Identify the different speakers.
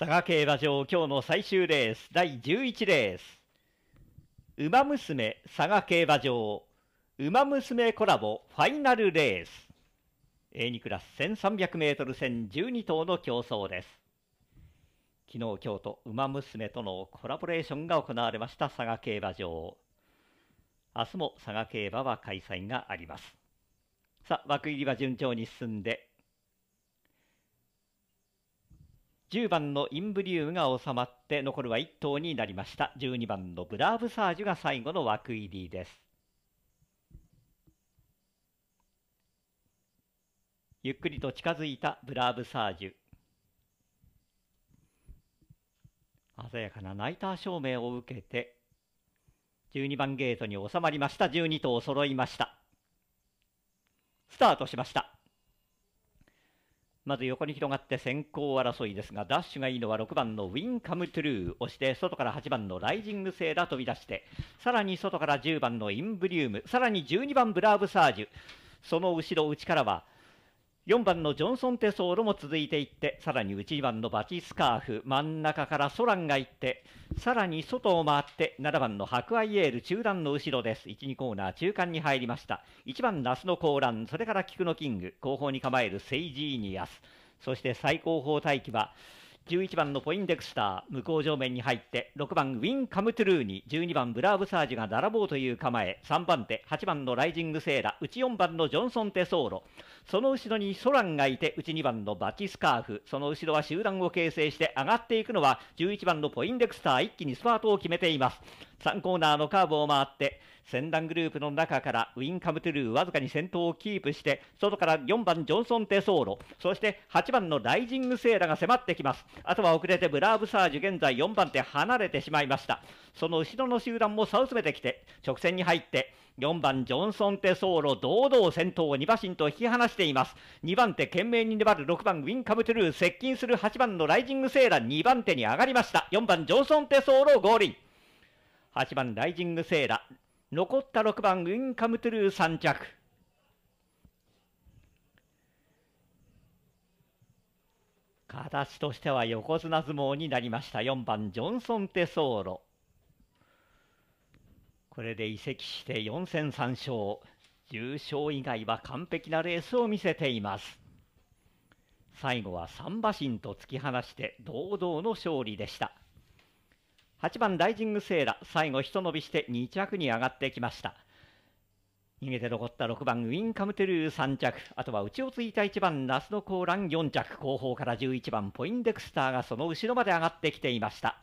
Speaker 1: 佐賀競馬場今日の最終レース第11レース馬娘佐賀競馬場馬娘コラボファイナルレース A2 クラス 1300m 戦12頭の競争です昨日今日と馬娘とのコラボレーションが行われました佐賀競馬場明日も佐賀競馬は開催がありますさあ枠入りは順調に進んで10番のインブリウムが収まって残るは1頭になりました12番のブラーブサージュが最後の枠入りですゆっくりと近づいたブラーブサージュ鮮やかなナイター照明を受けて12番ゲートに収まりました12頭揃いましたスタートしましたまず横に広がって先行争いですが、ダッシュがいいのは6番のウィンカムトゥルー、押して外から8番のライジングセーラ飛び出して、さらに外から10番のインブリウム、さらに12番ブラーブサージュ、その後ろ内からは、4番のジョンソン・テソーロも続いていってさらに2番のバチスカーフ真ん中からソランがいってさらに外を回って7番の博愛エール中段の後ろです12コーナー中間に入りました1番那須のコーラン、それから菊のキング後方に構えるセイジーニアスそして最高峰待機は11番のポインデクスター、向こう上面に入って、6番ウィン・カムトゥルーに、12番ブラーブサージが並ぼうという構え、3番手、8番のライジング・セーラ、内4番のジョンソン・テソーロ、その後ろにソランがいて、内2番のバチスカーフ、その後ろは集団を形成して上がっていくのは、11番のポインデクスター、一気にスパートを決めています。3コーナーのカーブを回って、先団グループの中からウィン・カムトゥルー、わずかに先頭をキープして、外から4番、ジョンソン・テソーロ、そして8番のライジング・セーラが迫ってきます。あとは遅れてブラーブ・サージュ、現在4番手離れてしまいました。その後ろの集団も差を詰めてきて、直線に入って、4番ジョンソン・テソーロ堂々先頭を2馬身と引き離しています2番手懸命に粘る6番ウィン・カム・トゥルー接近する8番のライジング・セーラ2番手に上がりました4番ジョンソン・テソーロ合輪8番ライジングセーラ残った6番ウィンカムトゥルー3着形としては横綱相撲になりました4番ジョンソン・テソーロこれで移籍して4戦3勝重賞勝以外は完璧なレースを見せています最後は3馬身と突き放して堂々の勝利でした8番ライジングセーラ、最後一伸びして2着に上がってきました。逃げて残った6番ウィンカムテルー3着、あとは内を突いた1番那スノコーラン4着、後方から11番ポインデクスターがその後ろまで上がってきていました。